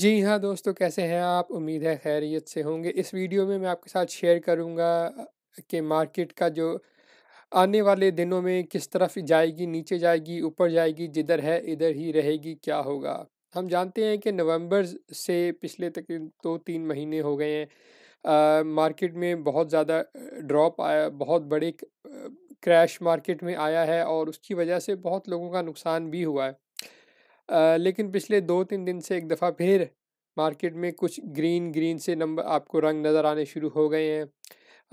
जी हाँ दोस्तों कैसे हैं आप उम्मीद है खैरियत से होंगे इस वीडियो में मैं आपके साथ शेयर करूँगा कि मार्केट का जो आने वाले दिनों में किस तरफ जाएगी नीचे जाएगी ऊपर जाएगी जिधर है इधर ही रहेगी क्या होगा हम जानते हैं कि नवंबर से पिछले तक दो तो तीन महीने हो गए हैं मार्केट में बहुत ज़्यादा ड्रॉप आया बहुत बड़े क्रैश मार्केट में आया है और उसकी वजह से बहुत लोगों का नुकसान भी हुआ है लेकिन पिछले दो तीन दिन से एक दफ़ा फिर मार्केट में कुछ ग्रीन ग्रीन से नंबर आपको रंग नज़र आने शुरू हो गए हैं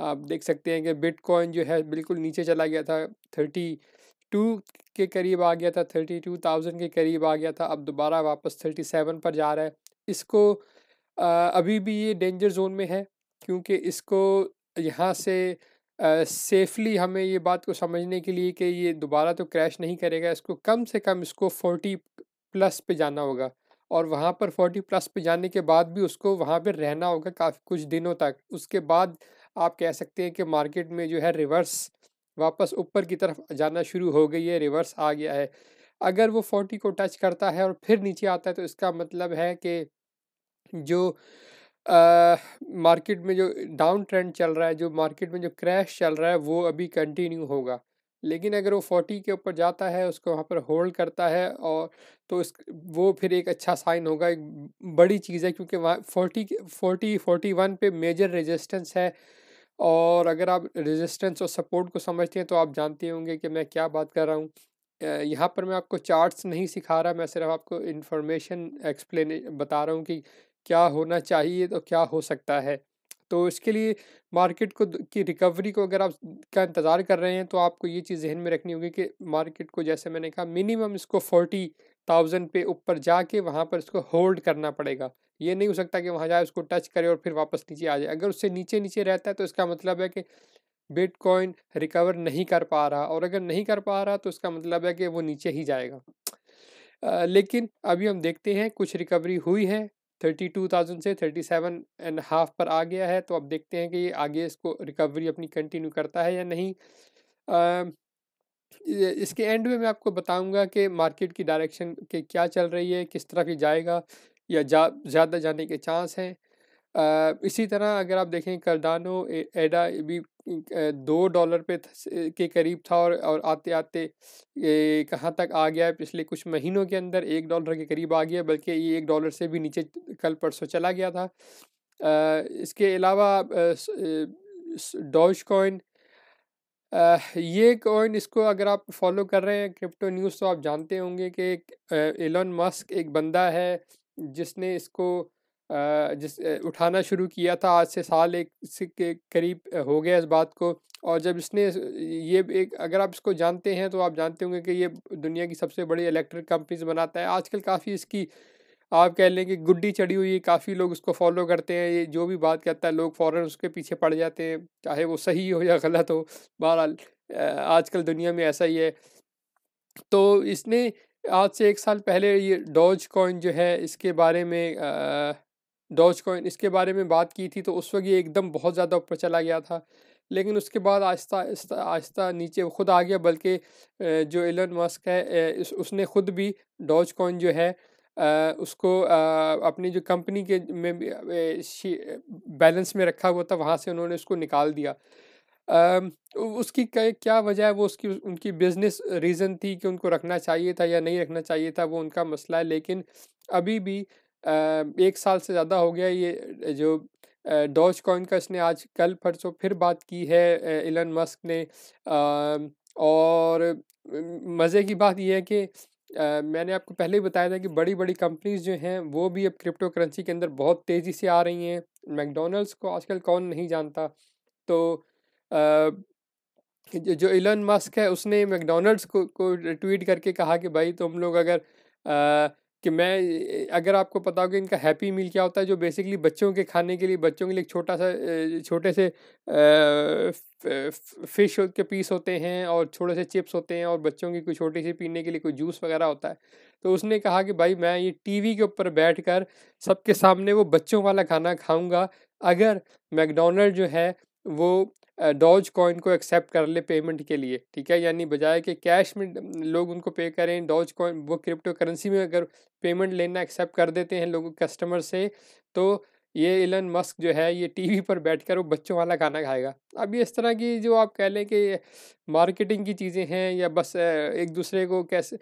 आप देख सकते हैं कि बिटकॉइन जो है बिल्कुल नीचे चला गया था थर्टी टू के करीब आ गया था थर्टी टू थाउजेंड के करीब आ गया था अब दोबारा वापस थर्टी सेवन पर जा रहा है इसको आ, अभी भी ये डेंजर जोन में है क्योंकि इसको यहाँ से सेफली हमें ये बात को समझने के लिए कि ये दोबारा तो क्रैश नहीं करेगा इसको कम से कम इसको फोर्टी प्लस पे जाना होगा और वहाँ पर फोर्टी प्लस पे जाने के बाद भी उसको वहाँ पर रहना होगा काफ़ी कुछ दिनों तक उसके बाद आप कह सकते हैं कि मार्केट में जो है रिवर्स वापस ऊपर की तरफ जाना शुरू हो गई है रिवर्स आ गया है अगर वो फोर्टी को टच करता है और फिर नीचे आता है तो इसका मतलब है कि जो मार्केट में जो डाउन ट्रेंड चल रहा है जो मार्केट में जो क्रैश चल रहा है वो अभी कंटिन्यू होगा लेकिन अगर वो फोर्टी के ऊपर जाता है उसको वहाँ पर होल्ड करता है और तो इस वो फिर एक अच्छा साइन होगा एक बड़ी चीज़ है क्योंकि वहाँ फोर्टी फोर्टी फोर्टी वन पे मेजर रेजिस्टेंस है और अगर आप रेजिस्टेंस और सपोर्ट को समझते हैं तो आप जानते होंगे कि मैं क्या बात कर रहा हूँ यहाँ पर मैं आपको चार्ट्स नहीं सिखा रहा मैं सिर्फ आपको इन्फॉर्मेशन एक्सप्लेन बता रहा हूँ कि क्या होना चाहिए तो क्या हो सकता है तो इसके लिए मार्केट को की रिकवरी को अगर आप का इंतज़ार कर रहे हैं तो आपको ये चीज़ जहन में रखनी होगी कि मार्केट को जैसे मैंने कहा मिनिमम इसको फोर्टी थाउजेंड पे ऊपर जाके वहाँ पर इसको होल्ड करना पड़ेगा ये नहीं हो सकता कि वहाँ जाए उसको टच करे और फिर वापस नीचे आ जाए अगर उससे नीचे नीचे रहता है तो इसका मतलब है कि बिटकॉइन रिकवर नहीं कर पा रहा और अगर नहीं कर पा रहा तो इसका मतलब है कि वो नीचे ही जाएगा आ, लेकिन अभी हम देखते हैं कुछ रिकवरी हुई है थर्टी टू थाउजेंड से थर्टी सेवन एंड हाफ पर आ गया है तो अब देखते हैं कि ये आगे इसको रिकवरी अपनी कंटिन्यू करता है या नहीं आ, इसके एंड में मैं आपको बताऊंगा कि मार्केट की डायरेक्शन के क्या चल रही है किस तरफ ये जाएगा या जा ज़्यादा जाने के चांस हैं इसी तरह अगर आप देखें करदानो एडा भी दो डॉलर पे के करीब था और और आते आते कहाँ तक आ गया है पिछले कुछ महीनों के अंदर एक डॉलर के करीब आ गया बल्कि ये एक डॉलर से भी नीचे कल परसों चला गया था इसके अलावा डॉज कॉइन ये कॉइन इसको अगर आप फॉलो कर रहे हैं क्रिप्टो न्यूज़ तो आप जानते होंगे कि एलन मस्क एक बंदा है जिसने इसको जिस उठाना शुरू किया था आज से साल एक से के करीब हो गया इस बात को और जब इसने ये एक अगर आप इसको जानते हैं तो आप जानते होंगे कि ये दुनिया की सबसे बड़ी इलेक्ट्रिक कंपनीज बनाता है आजकल काफ़ी इसकी आप कह लें कि गुड्डी चढ़ी हुई है काफ़ी लोग उसको फॉलो करते हैं ये जो भी बात कहता है लोग फ़ौर उसके पीछे पड़ जाते हैं चाहे वो सही हो या गलत हो बहरहाल आजकल दुनिया में ऐसा ही है तो इसने आज से एक साल पहले ये डॉज कॉइन जो है इसके बारे में आ, डॉज कॉइन इसके बारे में बात की थी तो उस वक्त ये एकदम बहुत ज़्यादा ऊपर चला गया था लेकिन उसके बाद आहिस्ता आहिस्ता आहिस्ता नीचे खुद आ गया बल्कि जो एलन मस्क है उसने खुद भी डॉज कॉइन जो है उसको अपनी जो कंपनी के में बैलेंस में रखा हुआ था वहाँ से उन्होंने उसको निकाल दिया उसकी क्या वजह है वो उसकी उनकी बिज़नेस रीज़न थी कि उनको रखना चाहिए था या नहीं रखना चाहिए था वो उनका मसला है लेकिन अभी भी एक साल से ज़्यादा हो गया ये जो डॉज कॉइन का इसने आज कल परसों फिर बात की है इलन मस्क ने और मज़े की बात यह है कि मैंने आपको पहले ही बताया था कि बड़ी बड़ी कंपनीज जो हैं वो भी अब क्रिप्टो करेंसी के अंदर बहुत तेज़ी से आ रही हैं मैकडोनल्ड्स को आजकल कौन नहीं जानता तो जो इलन मस्क है उसने मैकडोनल्ड्स को को ट्वीट करके कहा कि भाई तुम लोग अगर कि मैं अगर आपको पता होगा इनका हैप्पी मील क्या होता है जो बेसिकली बच्चों के खाने के लिए बच्चों के लिए छोटा सा छोटे से फिश के पीस होते हैं और छोटे से चिप्स होते हैं और बच्चों की कोई छोटी सी पीने के लिए कोई जूस वगैरह होता है तो उसने कहा कि भाई मैं ये टीवी के ऊपर बैठ कर सबके सामने वो बच्चों वाला खाना खाऊंगा अगर मैकडोनल्ड जो है वो डॉज कॉइन को एक्सेप्ट कर ले पेमेंट के लिए ठीक है यानी बजाय कि कैश में लोग उनको पे करें डॉज कॉइन वो क्रिप्टो करेंसी में अगर पेमेंट लेना एक्सेप्ट कर देते हैं लोग कस्टमर से तो ये एलन मस्क जो है ये टीवी पर बैठकर वो बच्चों वाला खाना खाएगा अब इस तरह की जो आप कह लें कि मार्केटिंग की चीज़ें हैं या बस एक दूसरे को कैसे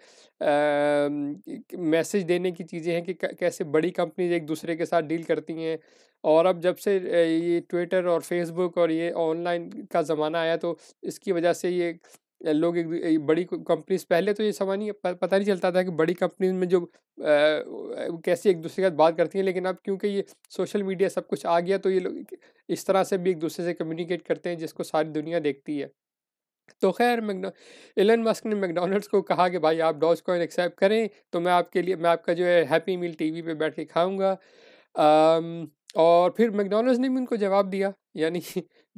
मैसेज देने की चीज़ें हैं कि कैसे बड़ी कंपनीज एक दूसरे के साथ डील करती हैं और अब जब से ये ट्विटर और फेसबुक और ये ऑनलाइन का ज़माना आया तो इसकी वजह से ये लोग एक बड़ी कंपनीज पहले तो ये समझ नहीं पता नहीं चलता था कि बड़ी कंपनीज में जो आ, कैसे एक दूसरे के साथ बात करती हैं लेकिन अब क्योंकि ये सोशल मीडिया सब कुछ आ गया तो ये लोग इस तरह से भी एक दूसरे से कम्युनिकेट करते हैं जिसको सारी दुनिया देखती है तो खैर एलन मस्क ने मैकडोनल्ड्स को कहा कि भाई आप डॉज कॉइन एक्सेप्ट करें तो मैं आपके लिए मैं आपका जो है हैप्पी मील टी वी बैठ के खाऊँगा और फिर मैकडोनल्ड्स ने भी उनको जवाब दिया यानी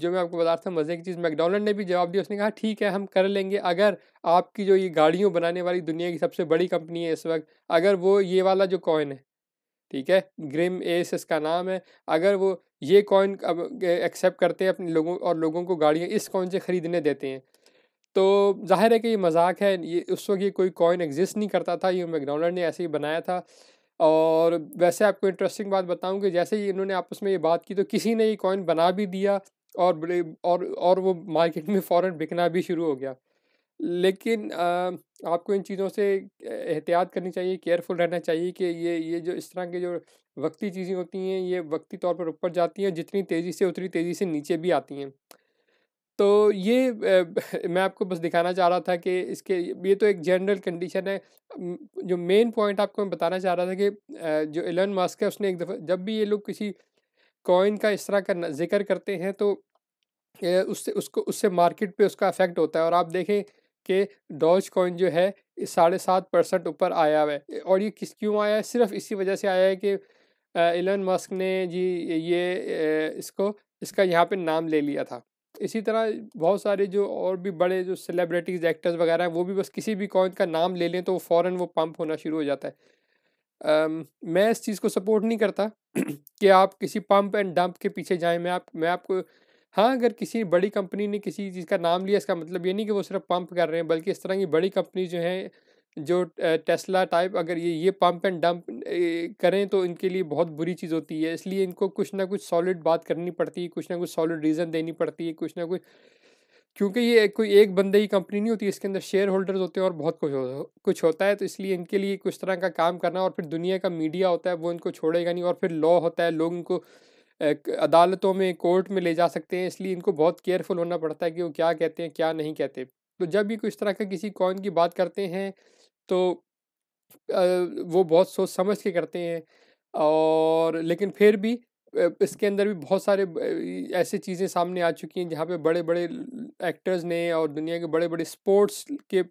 जो मैं आपको बता रहा था मज़े की चीज़ मैकडोनल्ड ने भी जवाब दिया उसने कहा ठीक है हम कर लेंगे अगर आपकी जो ये गाड़ियों बनाने वाली दुनिया की सबसे बड़ी कंपनी है इस वक्त अगर वो ये वाला जो कॉइन है ठीक है ग्रिम एस इसका नाम है अगर वो ये कॉइन एक्सेप्ट करते हैं अपने लोगों और लोगों को गाड़ियाँ इस कॉइन से ख़रीदने देते हैं तो जाहिर है कि ये मजाक है ये उस वक्त ये कोई कॉइन एग्जिस्ट नहीं करता था ये मैकडोनल्ड ने ऐसे ही बनाया था और वैसे आपको इंटरेस्टिंग बात बताऊं कि जैसे ही इन्होंने आपस में ये बात की तो किसी ने ये कॉइन बना भी दिया और बड़े और और वो मार्केट में फ़ौर बिकना भी शुरू हो गया लेकिन आ, आपको इन चीज़ों से एहतियात करनी चाहिए केयरफुल रहना चाहिए कि ये ये जो इस तरह के जो वक्ती चीज़ें होती हैं ये वक्ती तौर पर ऊपर जाती हैं जितनी तेज़ी से उतनी तेज़ी से नीचे भी आती हैं तो ये मैं आपको बस दिखाना चाह रहा था कि इसके ये तो एक जनरल कंडीशन है जो मेन पॉइंट आपको मैं बताना चाह रहा था कि जो एलन मास्क है उसने एक दफ़ा जब भी ये लोग किसी कॉइन का इस तरह का जिक्र करते हैं तो उससे उसको उससे मार्केट पे उसका इफेक्ट होता है और आप देखें कि डॉज कॉइन जो है साढ़े सात परसेंट ऊपर आया हुआ है और ये किस क्यों आया है सिर्फ इसी वजह से आया है कि एलन मस्क ने जी ये इसको इसका यहाँ पे नाम ले लिया था इसी तरह बहुत सारे जो और भी बड़े जो सेलिब्रिटीज़ एक्टर्स वगैरह हैं वो भी बस किसी भी कॉइन का नाम ले लें तो वो फ़ौर वो पम्प होना शुरू हो जाता है um, मैं इस चीज़ को सपोर्ट नहीं करता कि आप किसी पम्प एंड डंप के पीछे जाएं मैं आप मैं आपको हाँ अगर किसी बड़ी कंपनी ने किसी चीज़ का नाम लिया इसका मतलब ये नहीं कि वो सिर्फ पंप कर रहे हैं बल्कि इस तरह की बड़ी कंपनी जो हैं जो टेस्ला टाइप अगर ये ये पम्प एंड डंप करें तो इनके लिए बहुत बुरी चीज़ होती है इसलिए इनको कुछ ना कुछ सॉलिड बात करनी पड़ती है कुछ ना कुछ सॉलिड रीज़न देनी पड़ती है कुछ ना कुछ क्योंकि ये कोई एक बंदे की कंपनी नहीं होती इसके अंदर शेयर होल्डर्स होते हैं और बहुत कुछ हो, कुछ होता है तो इसलिए इनके लिए कुछ तरह का काम करना और फिर दुनिया का मीडिया होता है वो इनको छोड़ेगा नहीं और फिर लॉ होता है लोग इनको अदालतों में कोर्ट में ले जा सकते हैं इसलिए इनको बहुत केयरफुल होना पड़ता है कि वो क्या कहते हैं क्या नहीं कहते तो जब भी कुछ तरह का किसी कॉइन की बात करते हैं तो वो बहुत सोच समझ के करते हैं और लेकिन फिर भी इसके अंदर भी बहुत सारे ऐसे चीज़ें सामने आ चुकी हैं जहाँ पे बड़े बड़े एक्टर्स ने और दुनिया के बड़े बड़े स्पोर्ट्स के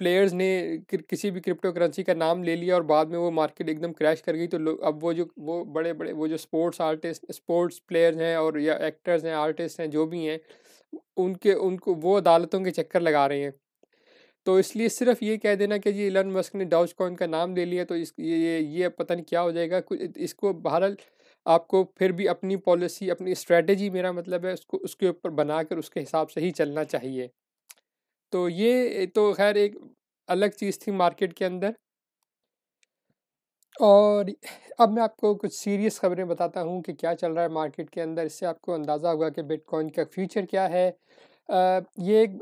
प्लेयर्स ने किसी भी क्रिप्टो करेंसी का नाम ले लिया और बाद में वो मार्केट एकदम क्रैश कर गई तो लोग अब वो जो वो बड़े बड़े वो जो स्पोर्ट्स आर्टिस्ट स्पोर्ट्स प्लेयर्स हैं और या एक्टर्स हैं आर्टिस्ट हैं जो भी हैं उनके उनको वो अदालतों के चक्कर लगा रहे हैं तो इसलिए सिर्फ ये कह देना कि जी इलन मस्क ने डाउज कॉइन का नाम ले लिया तो इस ये ये पता नहीं क्या हो जाएगा कुछ इसको बहरहाल आपको फिर भी अपनी पॉलिसी अपनी स्ट्रेटजी मेरा मतलब है उसको उसके ऊपर बनाकर उसके हिसाब से ही चलना चाहिए तो ये तो खैर एक अलग चीज़ थी मार्केट के अंदर और अब मैं आपको कुछ सीरियस खबरें बताता हूँ कि क्या चल रहा है मार्केट के अंदर इससे आपको अंदाज़ा होगा कि बिटकॉइन का फ्यूचर क्या है ये एक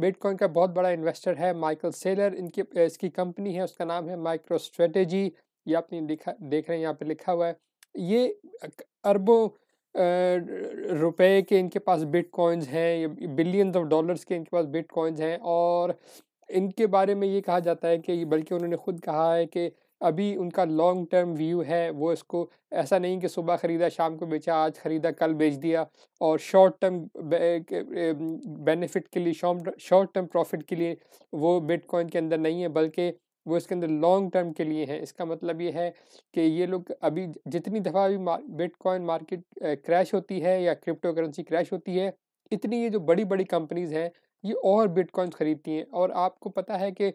बिटकॉइन का बहुत बड़ा इन्वेस्टर है माइकल सेलर इनकी इसकी कंपनी है उसका नाम है माइक्रो स्ट्रेटेजी ये आपने लिखा देख रहे हैं यहाँ पे लिखा हुआ है ये अरबों रुपए के इनके पास बिटकॉइंस हैं बिलियंस ऑफ डॉलर्स के इनके पास बिटकॉइंस हैं और इनके बारे में ये कहा जाता है कि बल्कि उन्होंने खुद कहा है कि अभी उनका लॉन्ग टर्म व्यू है वो इसको ऐसा नहीं कि सुबह ख़रीदा शाम को बेचा आज ख़रीदा कल बेच दिया और शॉर्ट टर्म बेनिफिट के लिए शॉर्ट टर्म प्रॉफिट के लिए वो बिटकॉइन के अंदर नहीं है बल्कि वो इसके अंदर लॉन्ग टर्म के लिए हैं इसका मतलब ये है कि ये लोग अभी जितनी दफ़ा भी बिट बिटकॉइन मार्केट क्रैश होती है या क्रिप्टो करेंसी क्रैश होती है इतनी ये जो बड़ी बड़ी कंपनीज़ हैं ये और बिटकॉइन ख़रीदती हैं और आपको पता है कि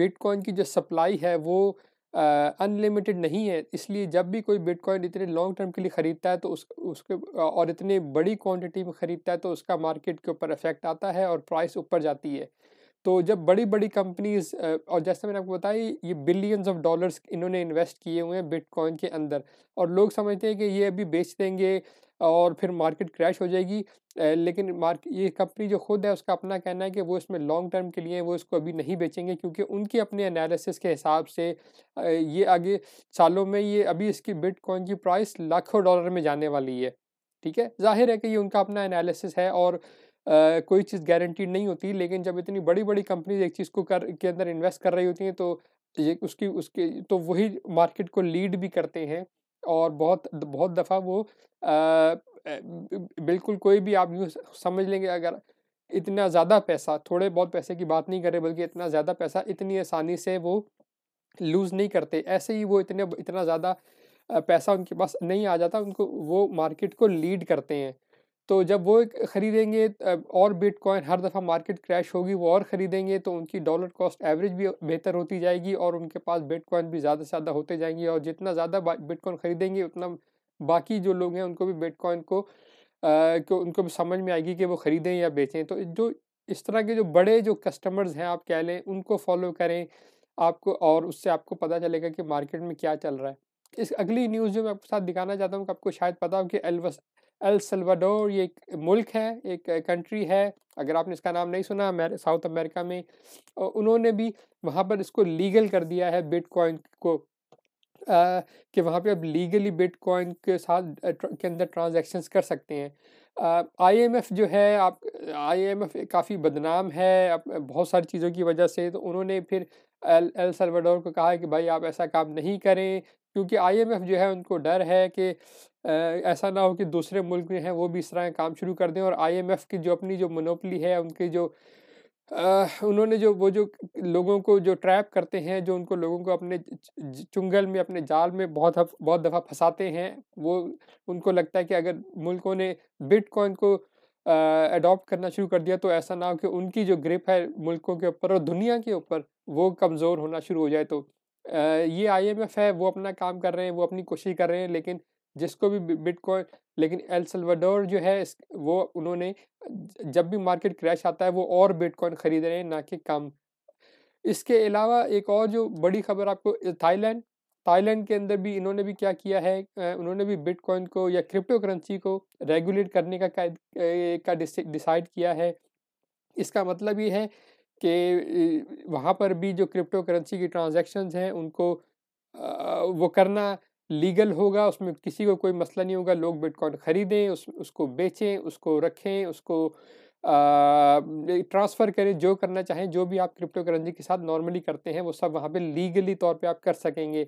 बिटकॉइन की जो सप्लाई है वो अनलिमिटेड uh, नहीं है इसलिए जब भी कोई बिटकॉइन इतने लॉन्ग टर्म के लिए ख़रीदता है तो उस उसके और इतने बड़ी क्वांटिटी में ख़रीदता है तो उसका मार्केट के ऊपर इफेक्ट आता है और प्राइस ऊपर जाती है तो जब बड़ी बड़ी कंपनीज और जैसे मैंने आपको बताया ये बिलियंस ऑफ डॉलर्स इन्होंने इन्वेस्ट किए हुए हैं बिटकॉइन के अंदर और लोग समझते हैं कि ये अभी बेच देंगे और फिर मार्केट क्रैश हो जाएगी लेकिन मार्क ये कंपनी जो खुद है उसका अपना कहना है कि वो इसमें लॉन्ग टर्म के लिए वो इसको अभी नहीं बेचेंगे क्योंकि उनके अपने एनालिसिस के हिसाब से ये आगे सालों में ये अभी इसकी बिटकॉइन की प्राइस लाखों डॉलर में जाने वाली है ठीक है जाहिर है कि ये उनका अपना एनालिसिस है और कोई चीज़ गारंटीड नहीं होती लेकिन जब इतनी बड़ी बड़ी कंपनीज एक चीज़ को कर के अंदर इन्वेस्ट कर रही होती हैं तो ये उसकी उसके तो वही मार्केट को लीड भी करते हैं और बहुत बहुत दफ़ा वो आ, बिल्कुल कोई भी आप यूँ समझ लेंगे अगर इतना ज़्यादा पैसा थोड़े बहुत पैसे की बात नहीं करें बल्कि इतना ज़्यादा पैसा इतनी आसानी से वो लूज़ नहीं करते ऐसे ही वो इतने इतना ज़्यादा पैसा उनके पास नहीं आ जाता उनको वो मार्केट को लीड करते हैं तो जब वो ख़रीदेंगे और बिटकॉइन हर दफ़ा मार्केट क्रैश होगी वो और ख़रीदेंगे तो उनकी डॉलर कॉस्ट एवरेज भी बेहतर होती जाएगी और उनके पास बिटकॉइन भी ज़्यादा से ज़्यादा होते जाएंगे और जितना ज़्यादा बिटकॉइन ख़रीदेंगे उतना बाकी जो लोग हैं उनको भी बिटकॉइन को को उनको भी समझ में आएगी कि वो ख़रीदें या बेचें तो जो इस तरह के जो बड़े जो कस्टमर्स हैं आप कह लें उनको फॉलो करें आपको और उससे आपको पता चलेगा कि मार्केट में क्या चल रहा है इस अगली न्यूज़ जो मैं आपके साथ दिखाना चाहता हूँ आपको शायद पता हो कि एल्वस अल सलवाडोर ये एक मुल्क है एक कंट्री है अगर आपने इसका नाम नहीं सुना साउथ अमेरिका में उन्होंने भी वहाँ पर इसको लीगल कर दिया है बिटकॉइन को आ, कि वहाँ पे आप लीगली बिटकॉइन के साथ के अंदर ट्रांजेक्शन्स कर सकते हैं आईएमएफ जो है आप आईएमएफ काफ़ी बदनाम है बहुत सारी चीज़ों की वजह से तो उन्होंने फिर एल एल सलवाडोर को कहा कि भाई आप ऐसा काम नहीं करें क्योंकि आईएमएफ जो है उनको डर है कि ऐसा ना हो कि दूसरे मुल्क में हैं वो भी इस तरह काम शुरू कर दें और आईएमएफ की जो अपनी जो मनोपली है उनकी जो उन्होंने जो वो जो लोगों को जो ट्रैप करते हैं जो उनको लोगों को अपने चुंगल में अपने जाल में बहुत बहुत दफ़ा फंसाते हैं वो उनको लगता है कि अगर मुल्कों ने बिटकॉइन को अडॉप्ट करना शुरू कर दिया तो ऐसा ना हो कि उनकी जो ग्रिप है मुल्कों के ऊपर और दुनिया के ऊपर वो कमज़ोर होना शुरू हो जाए तो आ, ये आईएमएफ है वो अपना काम कर रहे हैं वो अपनी कोशिश कर रहे हैं लेकिन जिसको भी बिटकॉइन लेकिन एल सलवाडोर जो है वो उन्होंने जब भी मार्केट क्रैश आता है वो और बिटकॉइन खरीद रहे हैं ना कि कम इसके अलावा एक और जो बड़ी खबर आपको थाईलैंड थाईलैंड के अंदर भी इन्होंने भी क्या किया है उन्होंने भी बिटकॉइन को या क्रिप्टो करेंसी को रेगुलेट करने का का डिसाइड किया है इसका मतलब ये है कि वहाँ पर भी जो क्रिप्टो करेंसी की ट्रांजेक्शन हैं उनको वो करना लीगल होगा उसमें किसी को कोई मसला नहीं होगा लोग बिटकॉइन ख़रीदें उस उसको बेचें उसको रखें उसको ट्रांसफ़र करें जो करना चाहें जो भी आप क्रिप्टो करेंसी के साथ नॉर्मली करते हैं वो सब वहाँ पे लीगली तौर पे आप कर सकेंगे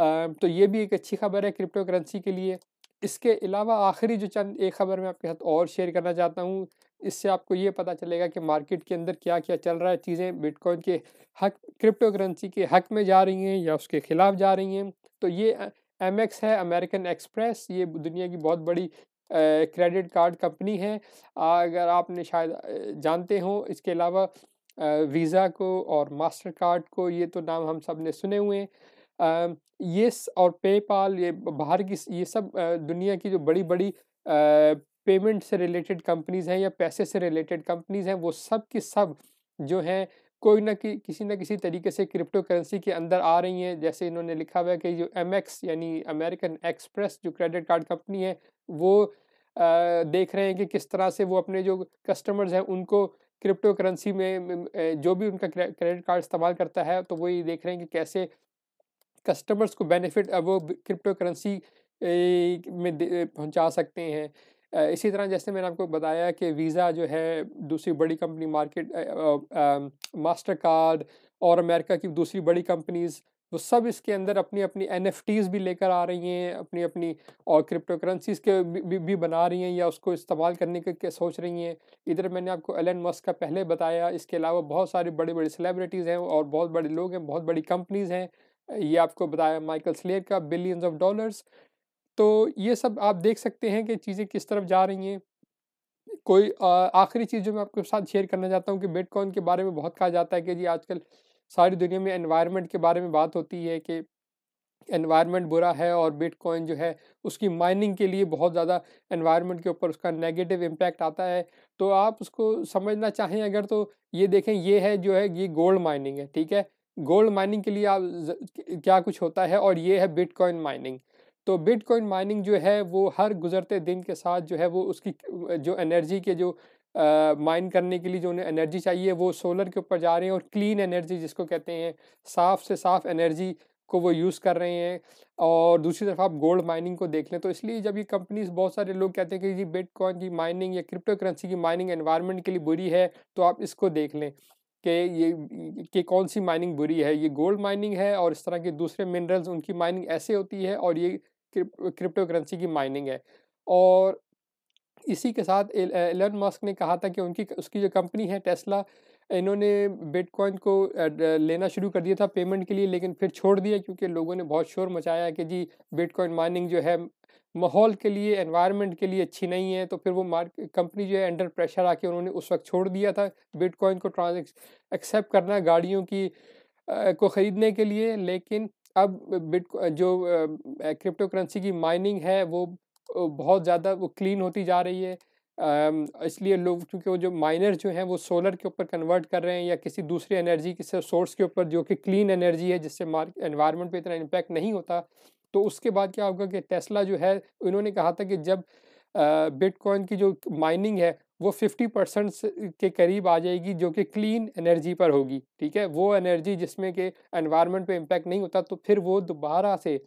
आ, तो ये भी एक अच्छी खबर है क्रिप्टो करेंसी के लिए इसके अलावा आखिरी जो चंद एक खबर मैं आपके साथ और शेयर करना चाहता हूँ इससे आपको ये पता चलेगा कि मार्केट के अंदर क्या क्या चल रहा है चीज़ें बिटकॉइन के हक क्रिप्टो करेंसी के हक में जा रही हैं या उसके ख़िलाफ़ जा रही हैं तो ये एम है अमेरिकन एक्सप्रेस ये दुनिया की बहुत बड़ी क्रेडिट कार्ड कंपनी है अगर आपने शायद जानते हो इसके अलावा वीज़ा को और मास्टर कार्ड को ये तो नाम हम सब ने सुने हुए हैं ये और पेपाल ये बाहर की ये सब दुनिया की जो बड़ी बड़ी पेमेंट से रिलेटेड कंपनीज़ हैं या पैसे से रिलेटेड कंपनीज़ हैं वो सब की सब जो हैं कोई ना कि किसी ना किसी तरीके से क्रिप्टो करेंसी के अंदर आ रही हैं जैसे इन्होंने लिखा हुआ है कि जो एम यानी अमेरिकन एक्सप्रेस जो क्रेडिट कार्ड कंपनी है वो आ, देख रहे हैं कि किस तरह से वो अपने जो कस्टमर्स हैं उनको क्रिप्टो करेंसी में जो भी उनका क्रेडिट कार्ड इस्तेमाल करता है तो वो ये देख रहे हैं कि कैसे कस्टमर्स को बेनिफिट वो क्रिप्टो करेंसी में पहुंचा सकते हैं इसी तरह जैसे मैंने आपको बताया कि वीज़ा जो है दूसरी बड़ी कंपनी मार्केट मास्टर कार्ड और अमेरिका की दूसरी बड़ी कंपनीज़ वो सब इसके अंदर अपनी अपनी एन भी लेकर आ रही हैं अपनी अपनी और क्रिप्टो करेंसीज के भी, भी बना रही हैं या उसको इस्तेमाल करने के, के सोच रही हैं इधर मैंने आपको एलन मस्क का पहले बताया इसके अलावा बहुत सारे बड़े बड़े सेलिब्रिटीज़ हैं और बहुत बड़े लोग हैं बहुत बड़ी कंपनीज़ हैं ये आपको बताया माइकल स्लेर का बिलियंस ऑफ डॉलर्स तो ये सब आप देख सकते हैं कि चीज़ें किस तरफ जा रही हैं कोई आखिरी चीज़ जो मैं आपके साथ शेयर करना चाहता हूँ कि बिटकॉइन के बारे में बहुत कहा जाता है कि जी आजकल सारी दुनिया में एनवायरनमेंट के बारे में बात होती है कि एनवायरनमेंट बुरा है और बिटकॉइन जो है उसकी माइनिंग के लिए बहुत ज़्यादा एनवायरनमेंट के ऊपर उसका नेगेटिव इम्पैक्ट आता है तो आप उसको समझना चाहें अगर तो ये देखें ये है जो है ये गोल्ड माइनिंग है ठीक है गोल्ड माइनिंग के लिए आप क्या कुछ होता है और ये है बिटकॉइन माइनिंग तो बिटकॉइन माइनिंग जो है वो हर गुजरते दिन के साथ जो है वो उसकी जो एनर्जी के जो माइन करने के लिए जो उन्हें एनर्जी चाहिए वो सोलर के ऊपर जा रहे हैं और क्लीन एनर्जी जिसको कहते हैं साफ़ से साफ़ एनर्जी को वो यूज़ कर रहे हैं और दूसरी तरफ आप गोल्ड माइनिंग को देख लें तो इसलिए जब ये कंपनीज बहुत सारे लोग कहते हैं कि जी बिटकॉइन की माइनिंग या क्रिप्टो करेंसी की माइनिंग एनवायरनमेंट के लिए बुरी है तो आप इसको देख लें कि ये कि कौन सी माइनिंग बुरी है ये गोल्ड माइनिंग है और इस तरह के दूसरे मिनरल्स उनकी माइनिंग ऐसे होती है और ये क्रिप्टो करेंसी की माइनिंग है और इसी के साथ एलन मस्क ने कहा था कि उनकी उसकी जो कंपनी है टेस्ला इन्होंने बिटकॉइन को लेना शुरू कर दिया था पेमेंट के लिए लेकिन फिर छोड़ दिया क्योंकि लोगों ने बहुत शोर मचाया कि जी बिटकॉइन माइनिंग जो है माहौल के लिए एनवायरनमेंट के लिए अच्छी नहीं है तो फिर वो मार्क कंपनी जो है अंडर प्रेशर आके उन्होंने उस वक्त छोड़ दिया था बिटकॉइन को ट्रांजेक्ट एक्सेप्ट करना गाड़ियों की को ख़रीदने के लिए लेकिन अब बिट जो क्रिप्टो करेंसी की माइनिंग है वो बहुत ज़्यादा वो क्लीन होती जा रही है इसलिए लोग क्योंकि वो जो माइनर जो हैं वो सोलर के ऊपर कन्वर्ट कर रहे हैं या किसी दूसरी एनर्जी किसी सोर्स के ऊपर जो कि क्लीन एनर्जी है जिससे मार्क इन्वायरमेंट पे इतना इम्पैक्ट नहीं होता तो उसके बाद क्या होगा कि टेस्ला जो है उन्होंने कहा था कि जब बिटकॉइन की जो माइनिंग है वो 50 परसेंट के करीब आ जाएगी जो कि क्लीन एनर्जी पर होगी ठीक है वो एनर्जी जिसमें कि एनवायरनमेंट पे इम्पैक्ट नहीं होता तो फिर वो दोबारा से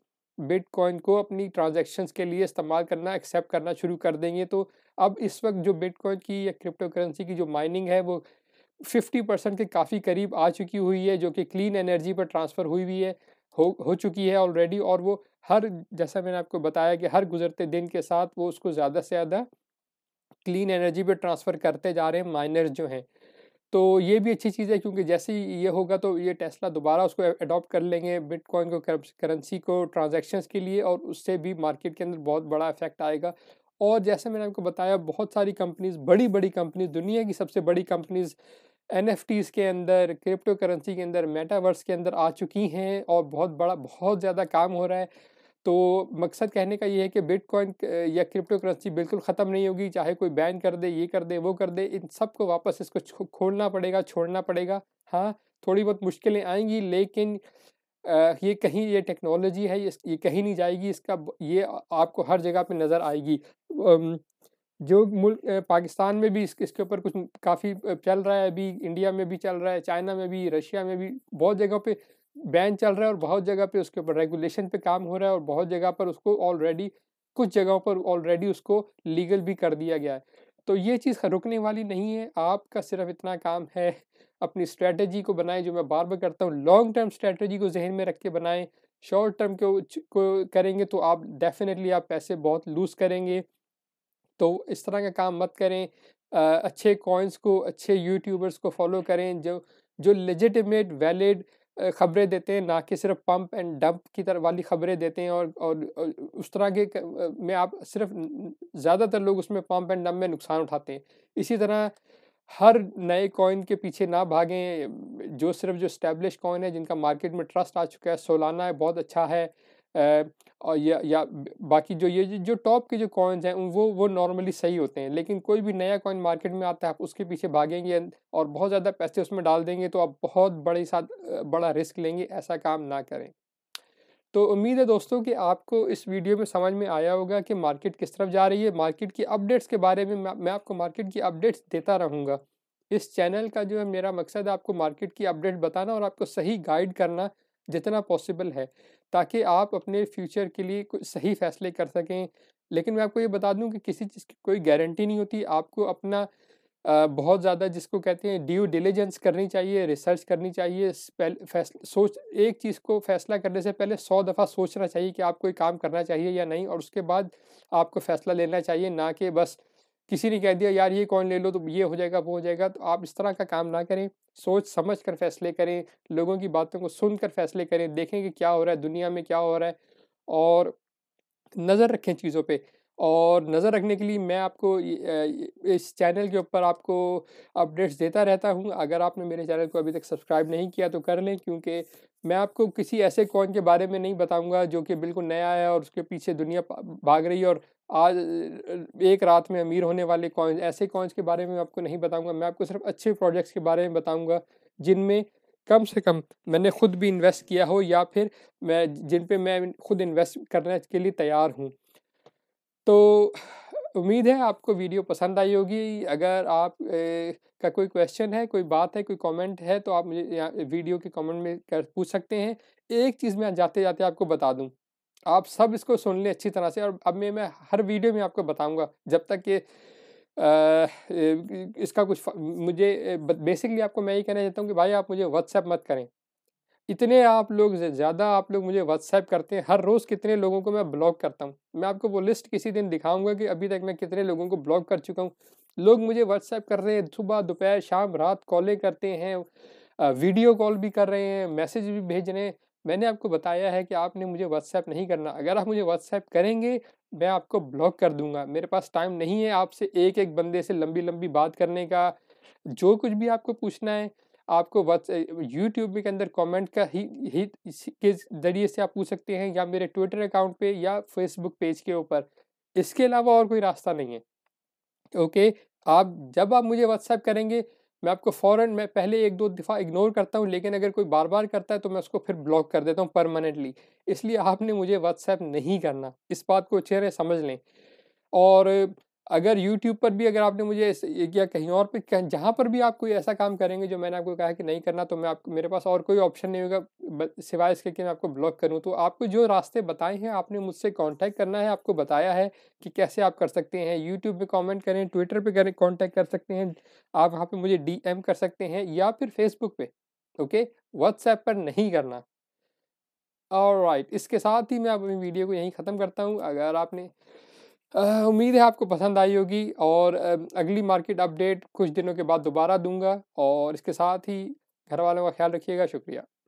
बिटकॉइन को अपनी ट्रांजैक्शंस के लिए इस्तेमाल करना एक्सेप्ट करना शुरू कर देंगे तो अब इस वक्त जो बिटकॉइन की या क्रिप्टो करेंसी की जो माइनिंग है वो 50 परसेंट के काफ़ी करीब आ चुकी हुई है जो कि क्लीन एनर्जी पर ट्रांसफ़र हुई हुई है हो हो चुकी है ऑलरेडी और वो हर जैसा मैंने आपको बताया कि हर गुजरते दिन के साथ वो उसको ज़्यादा से ज़्यादा क्लीन एनर्जी पे ट्रांसफ़र करते जा रहे हैं माइनर्स जो हैं तो ये भी अच्छी चीज़ है क्योंकि जैसे ही ये होगा तो ये टेस्ला दोबारा उसको अडॉप्ट कर लेंगे बिटकॉइन को करेंसी को ट्रांजेक्शन के लिए और उससे भी मार्केट के अंदर बहुत बड़ा इफेक्ट आएगा और जैसे मैंने आपको बताया बहुत सारी कंपनीज़ बड़ी बड़ी कंपनीज दुनिया की सबसे बड़ी कंपनीज़ एन के अंदर क्रिप्टो करेंसी के अंदर मेटावर्स के अंदर आ चुकी हैं और बहुत बड़ा बहुत ज़्यादा काम हो रहा है तो मकसद कहने का ये है कि बिटकॉइन या क्रिप्टो करेंसी बिल्कुल ख़त्म नहीं होगी चाहे कोई बैन कर दे ये कर दे वो कर दे इन सब को वापस इसको खोलना पड़ेगा छोड़ना पड़ेगा हाँ थोड़ी बहुत मुश्किलें आएंगी लेकिन आ, ये कहीं ये टेक्नोलॉजी है ये, कहीं नहीं जाएगी इसका ये आपको हर जगह पर नज़र आएगी जो मुल्क पाकिस्तान में भी इस, इसके ऊपर कुछ काफ़ी चल रहा है अभी इंडिया में भी चल रहा है चाइना में भी रशिया में भी बहुत जगहों पे बैन चल रहा है और बहुत जगह पे उसके ऊपर रेगुलेशन पे काम हो रहा है और बहुत जगह पर उसको ऑलरेडी कुछ जगहों पर ऑलरेडी उसको लीगल भी कर दिया गया है तो ये चीज़ रुकने वाली नहीं है आपका सिर्फ इतना काम है अपनी स्ट्रेटजी को बनाएं जो मैं बार बार करता हूँ लॉन्ग टर्म स्ट्रेटजी को जहन में रख के बनाएं शॉर्ट टर्म को, को करेंगे तो आप डेफिनेटली आप पैसे बहुत लूज़ करेंगे तो इस तरह का काम मत करें अच्छे कॉइन्स को अच्छे यूट्यूबर्स को फॉलो करें जो जो लेजिटिमेट वैलिड खबरें देते हैं ना कि सिर्फ पंप एंड डंप की तरह वाली खबरें देते हैं और, और, उस तरह के में आप सिर्फ ज़्यादातर लोग उसमें पंप एंड डंप में नुकसान उठाते हैं इसी तरह हर नए कॉइन के पीछे ना भागें जो सिर्फ जो स्टैब्लिश कॉइन है जिनका मार्केट में ट्रस्ट आ चुका है सोलाना है बहुत अच्छा है और या, या बाकी जो ये जो टॉप के जो कॉइन्स हैं वो वो नॉर्मली सही होते हैं लेकिन कोई भी नया कॉइन मार्केट में आता है आप उसके पीछे भागेंगे और बहुत ज़्यादा पैसे उसमें डाल देंगे तो आप बहुत बड़े साथ बड़ा रिस्क लेंगे ऐसा काम ना करें तो उम्मीद है दोस्तों कि आपको इस वीडियो में समझ में आया होगा कि मार्केट किस तरफ जा रही है मार्केट की अपडेट्स के बारे में मैं आपको मार्केट की अपडेट्स देता रहूँगा इस चैनल का जो है मेरा मकसद आपको मार्केट की अपडेट बताना और आपको सही गाइड करना जितना पॉसिबल है ताकि आप अपने फ्यूचर के लिए कुछ सही फैसले कर सकें लेकिन मैं आपको ये बता दूं कि किसी चीज़ की कोई गारंटी नहीं होती आपको अपना बहुत ज़्यादा जिसको कहते हैं ड्यू डिलीजेंस करनी चाहिए रिसर्च करनी चाहिए सोच एक चीज़ को फैसला करने से पहले सौ दफ़ा सोचना चाहिए कि आप कोई काम करना चाहिए या नहीं और उसके बाद आपको फैसला लेना चाहिए ना कि बस किसी ने कह दिया यार ये कौन ले लो तो ये हो जाएगा वो हो जाएगा तो आप इस तरह का काम ना करें सोच समझ कर फैसले करें लोगों की बातों को सुन कर फैसले करें देखें कि क्या हो रहा है दुनिया में क्या हो रहा है और नज़र रखें चीज़ों पे और नज़र रखने के लिए मैं आपको इस चैनल के ऊपर आपको अपडेट्स देता रहता हूँ अगर आपने मेरे चैनल को अभी तक सब्सक्राइब नहीं किया तो कर लें क्योंकि मैं आपको किसी ऐसे कॉइन के बारे में नहीं बताऊँगा जो कि बिल्कुल नया है और उसके पीछे दुनिया भाग रही है और आज एक रात में अमीर होने वाले कॉइन्स ऐसे कॉइन्स के बारे में आपको नहीं बताऊंगा मैं आपको सिर्फ अच्छे प्रोजेक्ट्स के बारे में बताऊंगा जिनमें कम से कम मैंने खुद भी इन्वेस्ट किया हो या फिर मैं जिन पे मैं खुद इन्वेस्ट करने के लिए तैयार हूँ तो उम्मीद है आपको वीडियो पसंद आई होगी अगर आप ए, का कोई क्वेश्चन है कोई बात है कोई कमेंट है तो आप मुझे वीडियो के कमेंट में कर पूछ सकते हैं एक चीज़ मैं जाते जाते आपको बता दूं आप सब इसको सुन लें अच्छी तरह से और अब मैं मैं हर वीडियो में आपको बताऊंगा जब तक कि इसका कुछ मुझे बेसिकली आपको मैं ये कहना चाहता हूँ कि भाई आप मुझे व्हाट्सएप मत करें इतने आप लोग ज़्यादा आप लोग मुझे व्हाट्सएप करते हैं हर रोज़ कितने लोगों को मैं ब्लॉक करता हूँ मैं आपको वो लिस्ट किसी दिन दिखाऊंगा कि अभी तक मैं कितने लोगों को ब्लॉक कर चुका हूँ लोग मुझे व्हाट्सएप कर रहे हैं सुबह दोपहर शाम रात कॉलें करते हैं वीडियो कॉल भी कर रहे हैं मैसेज भी भेज रहे हैं मैंने आपको बताया है कि आपने मुझे व्हाट्सएप नहीं करना अगर आप मुझे व्हाट्सएप करेंगे मैं आपको ब्लॉक कर दूंगा मेरे पास टाइम नहीं है आपसे एक एक बंदे से लंबी लंबी बात करने का जो कुछ भी आपको पूछना है आपको यूट्यूब के अंदर कमेंट का ही ही के ज़रिए से आप पूछ सकते हैं या मेरे ट्विटर अकाउंट पे या फेसबुक पेज के ऊपर इसके अलावा और कोई रास्ता नहीं है ओके आप जब आप मुझे व्हाट्सएप करेंगे मैं आपको फ़ौर मैं पहले एक दो दफ़ा इग्नोर करता हूँ लेकिन अगर कोई बार बार करता है तो मैं उसको फिर ब्लॉक कर देता हूँ परमानेंटली इसलिए आपने मुझे व्हाट्सएप नहीं करना इस बात को अच्छे समझ लें और अगर यूट्यूब पर भी अगर आपने मुझे या कहीं और पर जहाँ पर भी आप कोई ऐसा काम करेंगे जो मैंने आपको कहा कि नहीं करना तो मैं आपको मेरे पास और कोई ऑप्शन नहीं होगा सिवाय इसके कि मैं आपको ब्लॉक करूँ तो आपको जो रास्ते बताए हैं आपने मुझसे कॉन्टैक्ट करना है आपको बताया है कि कैसे आप कर सकते हैं यूट्यूब पर कॉमेंट करें ट्विटर पर करें कॉन्टैक्ट कर सकते हैं आप वहाँ पर मुझे डी कर सकते हैं या फिर फेसबुक पर ओके व्हाट्सएप पर नहीं करना और राइट इसके साथ ही मैं अपनी वीडियो को यहीं ख़त्म करता हूँ अगर आपने उम्मीद है आपको पसंद आई होगी और अगली मार्केट अपडेट कुछ दिनों के बाद दोबारा दूंगा और इसके साथ ही घर वालों का ख्याल रखिएगा शुक्रिया